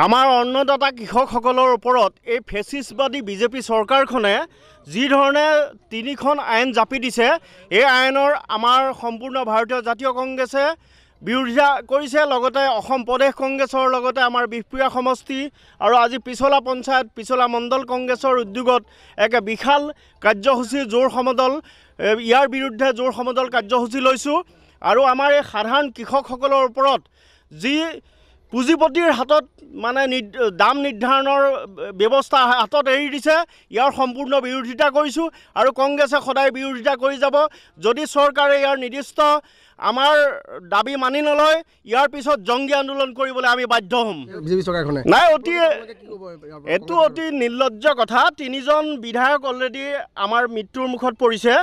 আমাৰ অন্নদাতা কৃষকসকলৰ ওপৰত এই ফেচিষ্টবাদী বিজেপি চৰকাৰখনে যিধৰণে তিনিখন আইন জাপি দিছে এই আইনৰ আমাৰ সম্পূৰ্ণ ভাৰতীয় জাতীয় কংগ্ৰেছে বিৰোধিতা কৰিছে লগতে অসম প্ৰদেশ কংগ্ৰেছৰ লগতে আমাৰ বিহপুৰীয়া সমষ্টি আৰু আজি পিছলা পঞ্চায়ত পিছলা মণ্ডল কংগ্ৰেছৰ উদ্যোগত একে বিশাল কাৰ্যসূচী জোৰ সমদল ইয়াৰ বিৰুদ্ধে জোৰ সমদল কাৰ্যসূচী লৈছোঁ আৰু আমাৰ এই সাধাৰণ কৃষকসকলৰ ওপৰত যি পুঁজিপতিৰ হাতত মানে দাম নিৰ্ধাৰণৰ ব্যৱস্থা হাতত এৰি দিছে ইয়াৰ সম্পূৰ্ণ বিৰোধিতা কৰিছোঁ আৰু কংগ্ৰেছে সদায় বিৰোধিতা কৰি যাব যদি চৰকাৰে ইয়াৰ নিৰ্দিষ্ট আমাৰ দাবী মানি নলয় ইয়াৰ পিছত জংগী আন্দোলন কৰিবলৈ আমি বাধ্য হ'ম নাই অতি এইটো অতি নিৰ্লজ্জ কথা তিনিজন বিধায়ক অলৰেডি আমাৰ মৃত্যুৰ মুখত পৰিছে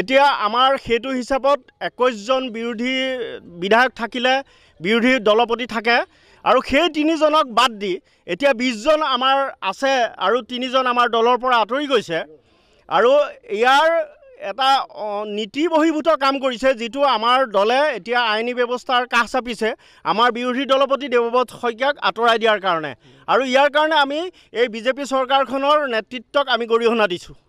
এতিয়া আমাৰ সেইটো হিচাপত একৈছজন বিৰোধী বিধায়ক থাকিলে বিৰোধী দলপতি থাকে আৰু সেই তিনিজনক বাদ দি এতিয়া বিছজন আমাৰ আছে আৰু তিনিজন আমাৰ দলৰ পৰা আঁতৰি গৈছে আৰু ইয়াৰ এটা নীতি বহিভূত কাম কৰিছে যিটো আমাৰ দলে এতিয়া আইনী ব্যৱস্থাৰ কাষ চাপিছে আমাৰ বিৰোধী দলপতি দেৱব্ৰত শইকীয়াক আঁতৰাই দিয়াৰ কাৰণে আৰু ইয়াৰ কাৰণে আমি এই বিজেপি চৰকাৰখনৰ নেতৃত্বক আমি গৰিহণা দিছোঁ